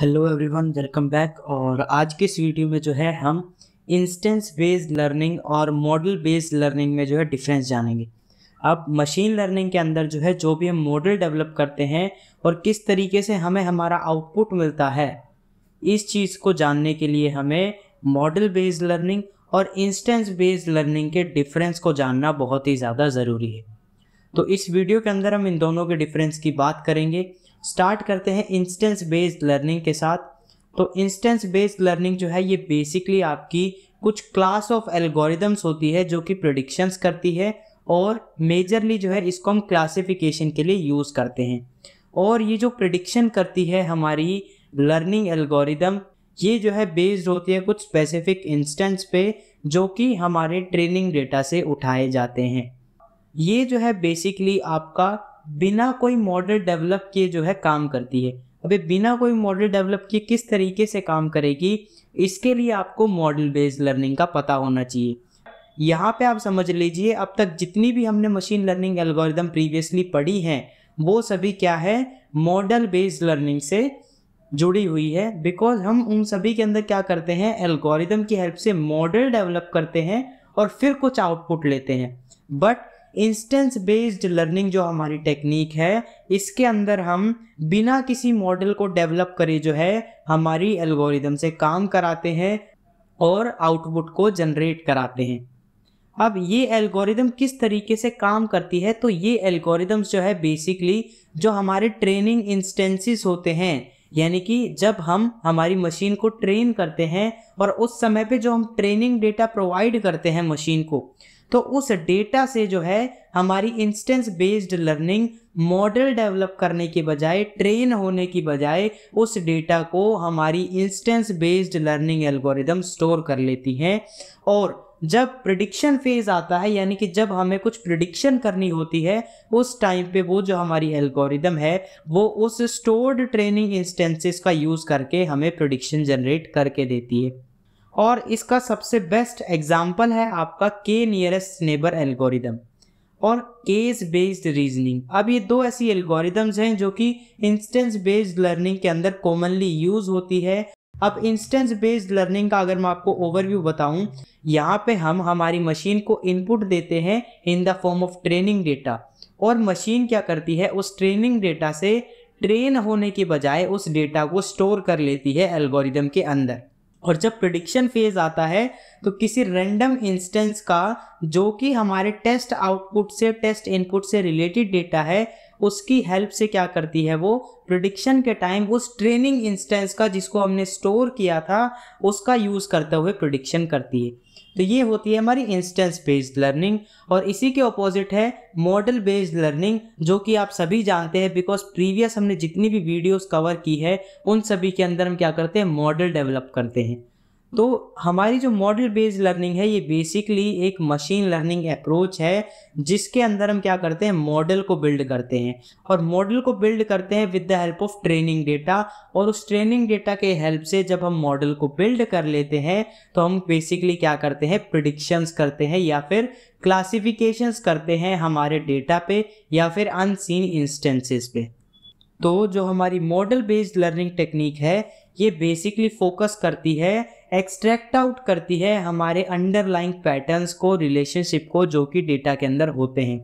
hello everyone welcome back और आज के इस वीडियो में जो है हम इंस्टेंस बेस्ड लर्निंग और मॉडल बेस्ड लर्निंग में जो है डिफरेंस जानेंगे अब मशीन लर्निंग के अंदर जो है जो भी हम मॉडल डेवलप करते हैं और किस तरीके से हमें हमारा आउटपुट मिलता है इस चीज़ को जानने के लिए हमें मॉडल बेस्ड लर्निंग और इंस्टेंस बेस्ड लर्निंग के डिफरेंस को जानना बहुत ही ज़्यादा ज़रूरी है तो इस वीडियो के अंदर हम इन दोनों के डिफरेंस की बात करेंगे स्टार्ट करते हैं इंस्टेंस बेस्ड लर्निंग के साथ तो इंस्टेंस बेस्ड लर्निंग जो है ये बेसिकली आपकी कुछ क्लास ऑफ एल्गोरिदम्स होती है जो कि प्रोडिक्शंस करती है और मेजरली जो है इसको हम क्लासिफिकेशन के लिए यूज़ करते हैं और ये जो प्रडिक्शन करती है हमारी लर्निंग एल्गोरिदम ये जो है बेस्ड होती है कुछ स्पेसिफिक इंस्टेंस पे जो कि हमारे ट्रेनिंग डेटा से उठाए जाते हैं ये जो है बेसिकली आपका बिना कोई मॉडल डेवलप किए जो है काम करती है अभी बिना कोई मॉडल डेवलप किए किस तरीके से काम करेगी इसके लिए आपको मॉडल बेस्ड लर्निंग का पता होना चाहिए यहाँ पे आप समझ लीजिए अब तक जितनी भी हमने मशीन लर्निंग एल्गोरिदम प्रीवियसली पढ़ी हैं वो सभी क्या है मॉडल बेस्ड लर्निंग से जुड़ी हुई है बिकॉज हम उन सभी के अंदर क्या करते हैं एल्गोरिदम की हेल्प से मॉडल डेवलप करते हैं और फिर कुछ आउटपुट लेते हैं बट इंस्टेंस बेस्ड लर्निंग जो हमारी टेक्निक है इसके अंदर हम बिना किसी मॉडल को डेवलप करे जो है हमारी एल्गोरिदम से काम कराते हैं और आउटपुट को जनरेट कराते हैं अब ये एल्गोरिदम किस तरीके से काम करती है तो ये एल्गोरिदम्स जो है बेसिकली जो हमारे ट्रेनिंग इंस्टेंसेस होते हैं यानी कि जब हम हमारी मशीन को ट्रेन करते हैं और उस समय पे जो हम ट्रेनिंग डेटा प्रोवाइड करते हैं मशीन को तो उस डेटा से जो है हमारी instance based learning model develop करने के बजाय ट्रेन होने की बजाय उस डेटा को हमारी instance based learning algorithm store कर लेती हैं और जब प्रिडिक्शन फेज आता है यानी कि जब हमें कुछ प्रिडिक्शन करनी होती है उस टाइम पे वो जो हमारी एल्गोरिदम है वो उस स्टोर्ड ट्रेनिंग इंस्टेंसेस का यूज़ करके हमें प्रिडिक्शन जनरेट करके देती है और इसका सबसे बेस्ट एग्जाम्पल है आपका के नियरेस्ट नेबर एल्गोरिदम और केस बेस्ड रीजनिंग अब ये दो ऐसी एल्गोरिदम्स हैं जो कि इंस्टेंस बेस्ड लर्निंग के अंदर कॉमनली यूज़ होती है अब इंस्टेंस बेस्ड लर्निंग का अगर मैं आपको ओवरव्यू बताऊं यहाँ पे हम हमारी मशीन को इनपुट देते हैं in the form of training data और मशीन क्या करती है उस ट्रेनिंग डेटा से ट्रेन होने के बजाय उस डेटा को स्टोर कर लेती है एल्गोरिदम के अंदर और जब प्रडिक्शन फेज आता है तो किसी रैंडम इंस्टेंस का जो कि हमारे टेस्ट आउटपुट से टेस्ट इनपुट से रिलेटेड डेटा है उसकी हेल्प से क्या करती है वो प्रिडिक्शन के टाइम उस ट्रेनिंग इंस्टेंस का जिसको हमने स्टोर किया था उसका यूज़ करते हुए प्रिडिक्शन करती है तो ये होती है हमारी इंस्टेंस बेस्ड लर्निंग और इसी के ऑपोजिट है मॉडल बेस्ड लर्निंग जो कि आप सभी जानते हैं बिकॉज प्रीवियस हमने जितनी भी वीडियोस कवर की है उन सभी के अंदर हम क्या करते हैं मॉडल डेवलप करते हैं तो हमारी जो मॉडल बेस्ड लर्निंग है ये बेसिकली एक मशीन लर्निंग अप्रोच है जिसके अंदर हम क्या करते हैं मॉडल को बिल्ड करते हैं और मॉडल को बिल्ड करते हैं with the help of training data और उस ट्रेनिंग डेटा के हेल्प से जब हम मॉडल को बिल्ड कर लेते हैं तो हम बेसिकली क्या करते हैं प्रडिक्शंस करते हैं या फिर क्लासिफिकेशंस करते हैं हमारे डेटा पे या फिर अनसीन इंस्टेंसेस पे तो जो हमारी मॉडल बेस्ड लर्निंग टेक्निक है ये बेसिकली फोकस करती है एक्सट्रैक्ट आउट करती है हमारे अंडरलाइंग पैटर्न्स को रिलेशनशिप को जो कि डेटा के अंदर होते हैं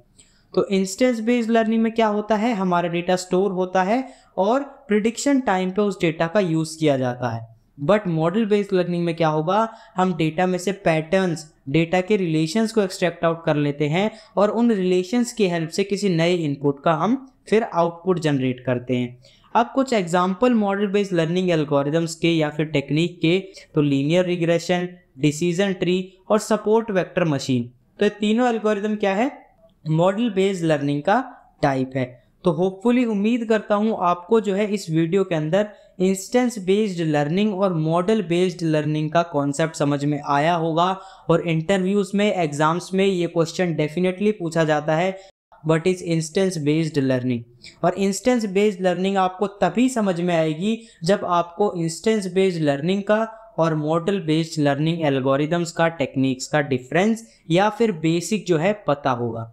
तो इंस्टेंस बेस्ड लर्निंग में क्या होता है हमारा डेटा स्टोर होता है और प्रिडिक्शन टाइम पे उस डेटा का यूज़ किया जाता है बट मॉडल बेस्ड लर्निंग में क्या होगा हम डेटा में से पैटर्न्स डेटा के रिलेशंस को एक्सट्रैक्ट आउट कर लेते हैं और उन रिलेशंस की हेल्प से किसी नए इनपुट का हम फिर आउटपुट जनरेट करते हैं अब कुछ example model based learning algorithms के या फिर टेक्निक के तो लीनियर रिग्रेशन डिसीजन ट्री और सपोर्ट वेक्टर मशीन तो ये तीनों एल्गोरिदम क्या है मॉडल बेस्ड लर्निंग का टाइप है तो होपफुली उम्मीद करता हूँ आपको जो है इस वीडियो के अंदर इंस्टेंस बेस्ड लर्निंग और मॉडल बेस्ड लर्निंग का कॉन्सेप्ट समझ में आया होगा और इंटरव्यूज़ में एग्ज़ाम्स में ये क्वेश्चन डेफिनेटली पूछा जाता है what is instance based learning और इंस्टेंस बेस्ड लर्निंग आपको तभी समझ में आएगी जब आपको इंस्टेंस बेस्ड लर्निंग का और मॉडल बेस्ड लर्निंग एल्गोरिदम्स का टेक्निक्स का डिफरेंस या फिर बेसिक जो है पता होगा